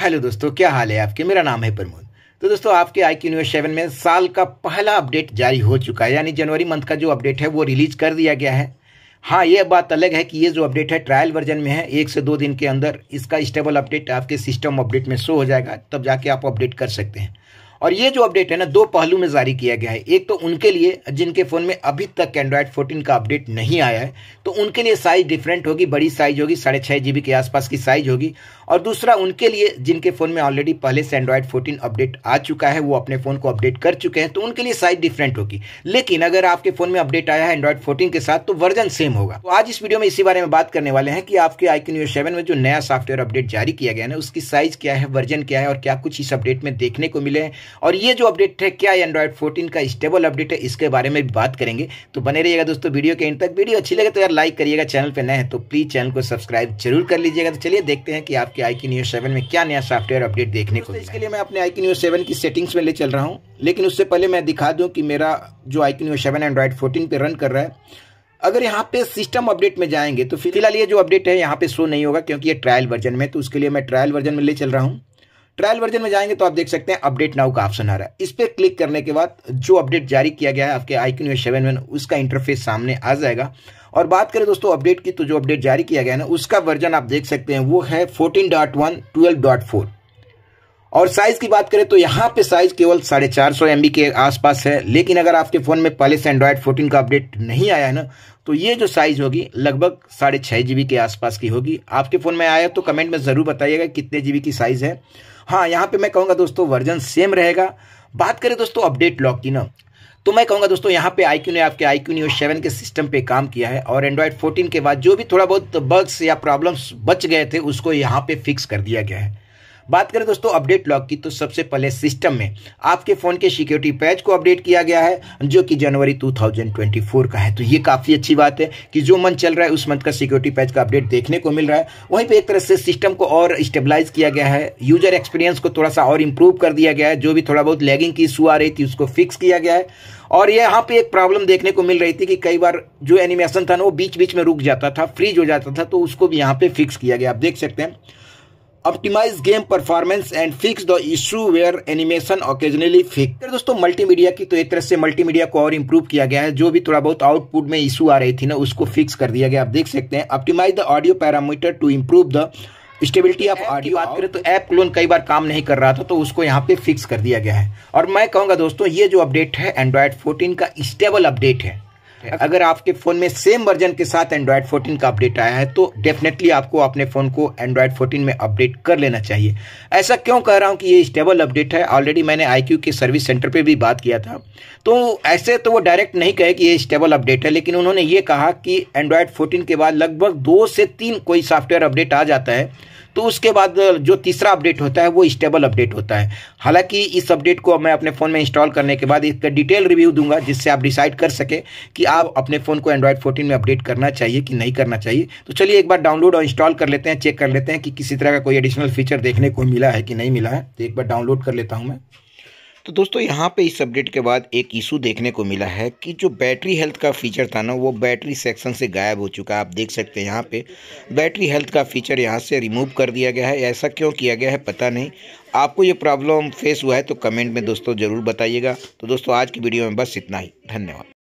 hello दोस्तों क्या हाल है आपके मेरा नाम है प्रमोद तो दोस्तों आपके आई क्यू न्यूज सेवन में साल का पहला अपडेट जारी हो चुका है यानी जनवरी मंथ का जो अपडेट है वो रिलीज कर दिया गया है हाँ ये बात अलग है कि ये जो अपडेट है ट्रायल वर्जन में है एक से दो दिन के अंदर इसका स्टेबल अपडेट आपके सिस्टम अपडेट में शो हो जाएगा तब जाके आप अपडेट कर सकते हैं और ये जो अपडेट है ना दो पहलू में जारी किया गया है एक तो उनके लिए जिनके फ़ोन में अभी तक एंड्रॉयड फोर्टीन का अपडेट नहीं आया है तो उनके लिए साइज डिफरेंट होगी बड़ी साइज होगी साढ़े छह जीबी के आसपास की साइज होगी और दूसरा उनके लिए जिनके फ़ोन में ऑलरेडी पहले से एंड्रॉयड फोर्टीन अपडेट आ चुका है वो अपने फ़ोन को अपडेट कर चुके हैं तो उनके लिए साइज डिफरेंट होगी लेकिन अगर आपके फ़ोन में अपडेट आया है एंड्रॉयड फोर्टीन के साथ तो वर्जन सेम होगा तो आज इस वीडियो में इसी बारे में बात करने वाले हैं कि आपके आईकिन यू सेवन में जो नया सॉफ्टवेयर अपडेट जारी किया गया है ना उसकी साइज क्या है वर्जन क्या है और क्या कुछ इस अपडेट में देखने को मिले हैं और ये जो अपडेट है क्या एंड्रॉयड फोर्टीन का स्टेबल अपडेट है इसके बारे में भी बात करेंगे तो बने रहिएगा दोस्तों वीडियो के एंड तक वीडियो अच्छी लगे तो यार लाइक करिएगा चैनल पर नए हैं तो प्लीज़ चैनल को सब्सक्राइब जरूर कर लीजिएगा तो चलिए देखते हैं कि आपके आई की न्यूज सेवन में क्या नया सॉफ्टवेयर अपडेट देखने को इसके लिए मैं अपने आई की न्यूज सेवन की सेटिंग्स में ले चल रहा हूँ लेकिन उससे पहले मैं दिखा दूँ कि मेरा जो iQOO news seven Android fourteen पर रन कर रहा है अगर यहाँ पे सिस्टम अपडेट में जाएंगे तो फिलहाल ये जो अपडेट है यहाँ पे शो नहीं होगा क्योंकि ये ट्रायल वर्जन में तो उसके लिए मैं ट्रायल वर्जन में ले चल रहा हूँ ट्रायल वर्जन में जाएंगे तो आप देख सकते हैं अपडेट नाउ का ऑप्शन आ रहा है इस पर क्लिक करने के बाद जो अपडेट जारी किया गया है आपके आईक्यू न्यूज सेवन वन उसका इंटरफेस सामने आ जाएगा और बात करें दोस्तों अपडेट की तो जो अपडेट जारी किया गया है ना उसका वर्जन आप देख सकते हैं वो है fourteen dot one twelve dot four और साइज की बात करें तो यहाँ पे साइज केवल साढ़े चार सौ एम के आसपास है लेकिन अगर आपके फ़ोन में पहले से एंड्रॉयड 14 का अपडेट नहीं आया है ना तो ये जो साइज होगी लगभग साढ़े छः जी के आसपास की होगी आपके फ़ोन में आया तो कमेंट में ज़रूर बताइएगा कितने जीबी की साइज़ है हाँ यहाँ पे मैं कहूँगा दोस्तों वर्जन सेम रहेगा बात करें दोस्तों अपडेट लॉक की ना तो मैं कहूँगा दोस्तों यहाँ पे आई ने आपके आई क्यू सेवन के सिस्टम पे काम किया है और एंड्रॉयड फोर्टीन के बाद जो भी थोड़ा बहुत बग्स या प्रॉब्लम्स बच गए थे उसको यहाँ पे फिक्स कर दिया गया है बात करें दोस्तों अपडेट लॉक की तो सबसे पहले सिस्टम में आपके फ़ोन के सिक्योरिटी पैच को अपडेट किया गया है जो कि जनवरी 2024 का है तो ये काफ़ी अच्छी बात है कि जो मंथ चल रहा है उस मंथ का सिक्योरिटी पैच का अपडेट देखने को मिल रहा है वहीं पर एक तरह से सिस्टम को और स्टेबलाइज किया गया है यूजर एक्सपीरियंस को थोड़ा सा और इम्प्रूव कर दिया गया है जो भी थोड़ा बहुत लैगिंग की इशू आ रही थी उसको फिक्स किया गया है और यहाँ पे एक प्रॉब्लम देखने को मिल रही थी कि कई बार जो एनिमेशन था ना वो बीच बीच में रुक जाता था फ्रीज हो जाता था तो उसको भी यहाँ पे फिक्स किया गया आप देख सकते हैं optimise game performance and fix the issue where animation occasionally fix दोस्तों मल्टीमीडिया की तो एक तरह से मल्टीमीडिया को और इम्प्रूव किया गया है जो भी थोड़ा बहुत आउटपुट में इशू आ रही थी ना उसको फिक्स कर दिया गया आप देख सकते हैं optimise the audio parameter to improve the stability of audio बात करें तो ऐप क्लोन कई बार काम नहीं कर रहा था तो उसको यहाँ पे फिक्स कर दिया गया है और मैं कहूँगा दोस्तों ये जो अपडेट है एंड्रॉयड फोर्टीन का स्टेबल अपडेट है अगर आपके फोन में सेम वर्जन के साथ एंड्रॉयड 14 का अपडेट आया है तो डेफिनेटली आपको अपने फोन को एंड्रॉयड 14 में अपडेट कर लेना चाहिए ऐसा क्यों कह रहा हूं कि ये स्टेबल अपडेट है ऑलरेडी मैंने आई के सर्विस सेंटर पर भी बात किया था तो ऐसे तो वो डायरेक्ट नहीं कहे कि ये स्टेबल अपडेट है लेकिन उन्होंने ये कहा कि एंड्रॉयड फोर्टीन के बाद लगभग दो से तीन कोई सॉफ्टवेयर अपडेट आ जाता है तो उसके बाद जो तीसरा अपडेट होता है वो स्टेबल अपडेट होता है हालांकि इस अपडेट को मैं अपने फ़ोन में इंस्टॉल करने के बाद इसका डिटेल रिव्यू दूंगा जिससे आप डिसाइड कर सके कि आप अपने फ़ोन को एंड्रॉयड फोर्टीन में अपडेट करना चाहिए कि नहीं करना चाहिए तो चलिए एक बार डाउनलोड और इंस्टॉल कर लेते हैं चेक कर लेते हैं कि किसी तरह का कोई एडिशनल फीचर देखने को मिला है कि नहीं मिला है तो एक बार डाउनलोड कर लेता हूँ मैं तो दोस्तों यहाँ पे इस अपडेट के बाद एक इशू देखने को मिला है कि जो बैटरी हेल्थ का फीचर था ना वो बैटरी सेक्शन से गायब हो चुका है आप देख सकते हैं यहाँ पे बैटरी हेल्थ का फीचर यहाँ से रिमूव कर दिया गया है ऐसा क्यों किया गया है पता नहीं आपको ये प्रॉब्लम फेस हुआ है तो कमेंट में दोस्तों ज़रूर बताइएगा तो दोस्तों आज की वीडियो में बस इतना ही धन्यवाद